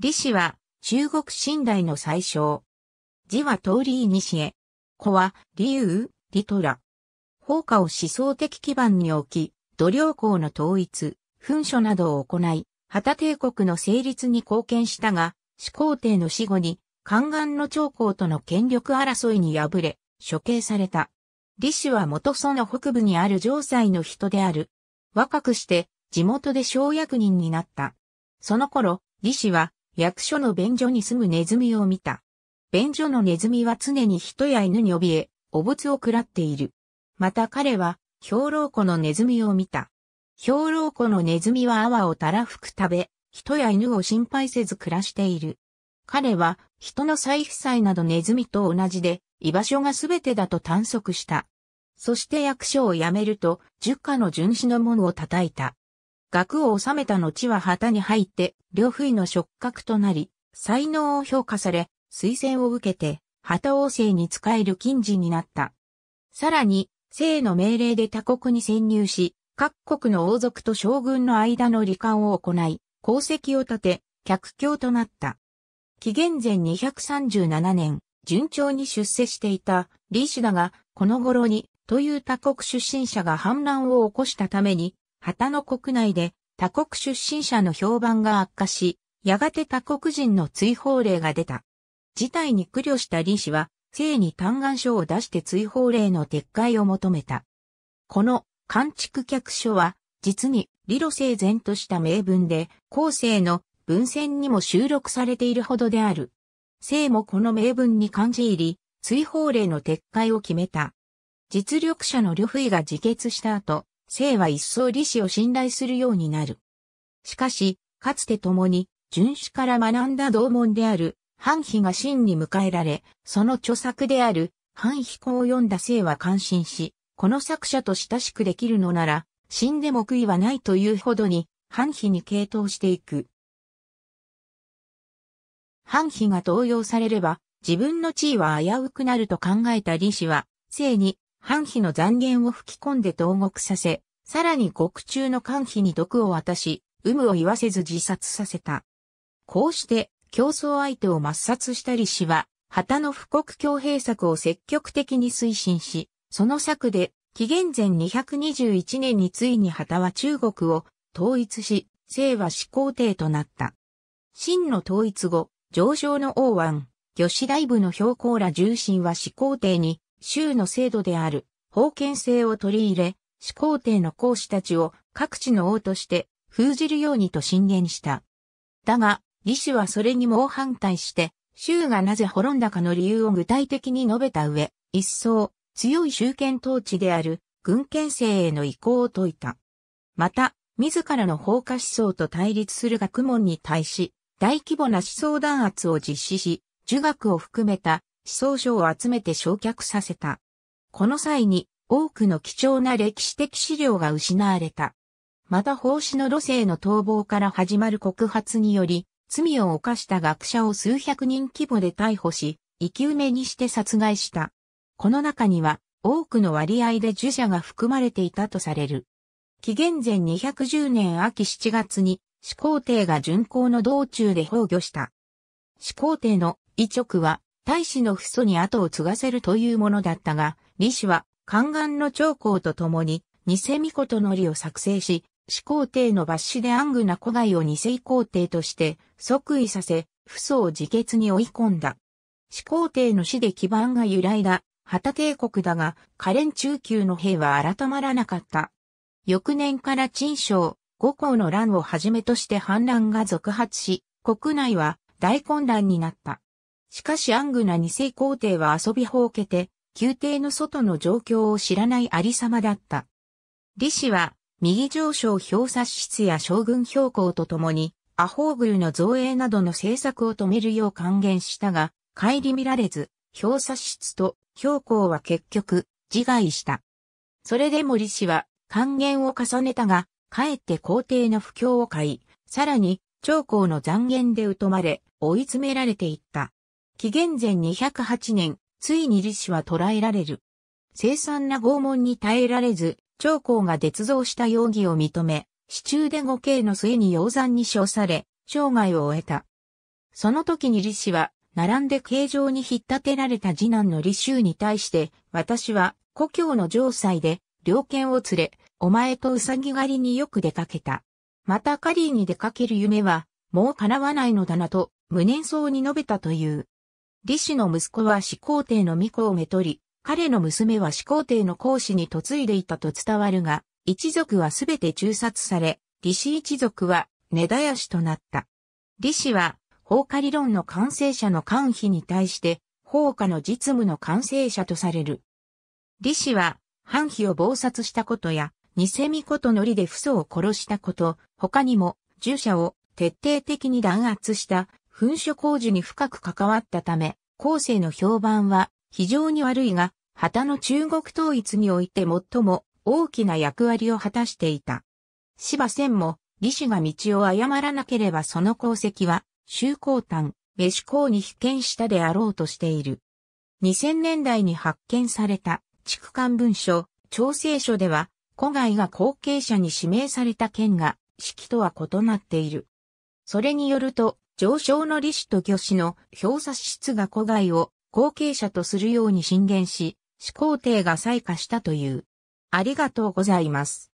李氏は中国寝代の最小。字は通りいに子は、李勇、李虎。放火を思想的基盤に置き、土領公の統一、噴書などを行い、旗帝国の成立に貢献したが、始皇帝の死後に、宦官の長公との権力争いに敗れ、処刑された。李氏は元祖の北部にある城塞の人である。若くして、地元で小役人になった。その頃、李氏は、役所の便所に住むネズミを見た。便所のネズミは常に人や犬に怯え、お物を食らっている。また彼は、兵糧庫のネズミを見た。兵糧庫のネズミは泡をたらふく食べ、人や犬を心配せず暮らしている。彼は、人の再被災などネズミと同じで、居場所が全てだと探索した。そして役所を辞めると、十家の巡視の門を叩いた。額を収めた後は旗に入って、両不韋の触覚となり、才能を評価され、推薦を受けて、旗王政に仕える金事になった。さらに、政の命令で他国に潜入し、各国の王族と将軍の間の離間を行い、功績を立て、客卿となった。紀元前237年、順調に出世していた李氏だが、この頃に、という他国出身者が反乱を起こしたために、旗の国内で他国出身者の評判が悪化し、やがて他国人の追放令が出た。事態に苦慮した李氏は、生に嘆願書を出して追放令の撤回を求めた。この、勘築客書は、実に理路整然とした名文で、後世の文献にも収録されているほどである。生もこの名文に感じ入り、追放令の撤回を決めた。実力者の呂不意が自決した後、生は一層李氏を信頼するようになる。しかし、かつて共に、荀子から学んだ同門である、半比が真に迎えられ、その著作である、半比。公を読んだ生は感心し、この作者と親しくできるのなら、死んでも悔いはないというほどに、半比に傾倒していく。半比が登用されれば、自分の地位は危うくなると考えた李氏は、生に藩妃の残言を吹き込んで投獄させ、さらに獄中の官妃に毒を渡し、有無を言わせず自殺させた。こうして、競争相手を抹殺したり氏は、旗の布告強兵策を積極的に推進し、その策で、紀元前221年についに旗は中国を統一し、清は始皇帝となった。秦の統一後、上昇の王安、魚子大部の標高ら重臣は始皇帝に州の制度である、封建制を取り入れ、始皇帝の講師たちを各地の王として封じるようにと進言した。だが、李氏はそれに猛反対して、州がなぜ滅んだかの理由を具体的に述べた上、一層、強い集権統治である、軍権制への移行を説いた。また、自らの放火思想と対立する学問に対し、大規模な思想弾圧を実施し、儒学を含めた思想書を集めて焼却させた。この際に多くの貴重な歴史的資料が失われた。また奉仕の路線の逃亡から始まる告発により、罪を犯した学者を数百人規模で逮捕し、生き埋めにして殺害した。この中には、多くの割合で儒者が含まれていたとされる。紀元前210年秋7月に、始皇帝が巡行の道中で崩御した。始皇帝の遺直は、太子の父祖に後を継がせるというものだったが、李氏は、宦官の長江と共に、偽御とのりを作成し、始皇帝の抜死で暗愚な古代を偽皇帝として即位させ、父祖を自決に追い込んだ。始皇帝の死で基盤が揺らいだ、旗帝国だが、可憐中級の兵は改まらなかった。翌年から陳賞五皇の乱をはじめとして反乱が続発し、国内は大混乱になった。しかしアングナ二世皇帝は遊びほうけて、宮廷の外の状況を知らないありさまだった。李氏は、右上昇表札室や将軍標高とともに、アホーグルの造営などの政策を止めるよう還元したが、帰り見られず、表札室と標高は結局、自害した。それでも李氏は、還元を重ねたが、かえって皇帝の不況を買い、さらに、長江の残言で疎まれ、追い詰められていった。紀元前208年、ついに李氏は捕らえられる。凄惨な拷問に耐えられず、長江が絶造した容疑を認め、市中で五刑の末に養山に称され、生涯を終えた。その時に李氏は、並んで形状に引っ立てられた次男の李州に対して、私は故郷の城塞で、猟犬を連れ、お前とうさぎ狩りによく出かけた。また狩りに出かける夢は、もう叶わないのだなと、無念そうに述べたという。李氏の息子は始皇帝の御子をめとり、彼の娘は始皇帝の皇子に嫁いでいたと伝わるが、一族はすべて中殺され、李氏一族は根絶やしとなった。李氏は、法火理論の完成者の官費に対して、法火の実務の完成者とされる。李氏は、藩費を謀殺したことや、偽巫女とのりで父祖を殺したこと、他にも、従者を徹底的に弾圧した噴所工事に深く関わったため、後世の評判は非常に悪いが、旗の中国統一において最も大きな役割を果たしていた。芝仙も、李氏が道を誤らなければその功績は、周公丹、メシ公に被験したであろうとしている。2000年代に発見された、畜間文書、調整書では、古外が後継者に指名された件が、式とは異なっている。それによると、上昇の利子と魚子の表札質が古外を後継者とするように進言し、始皇帝が採下したという。ありがとうございます。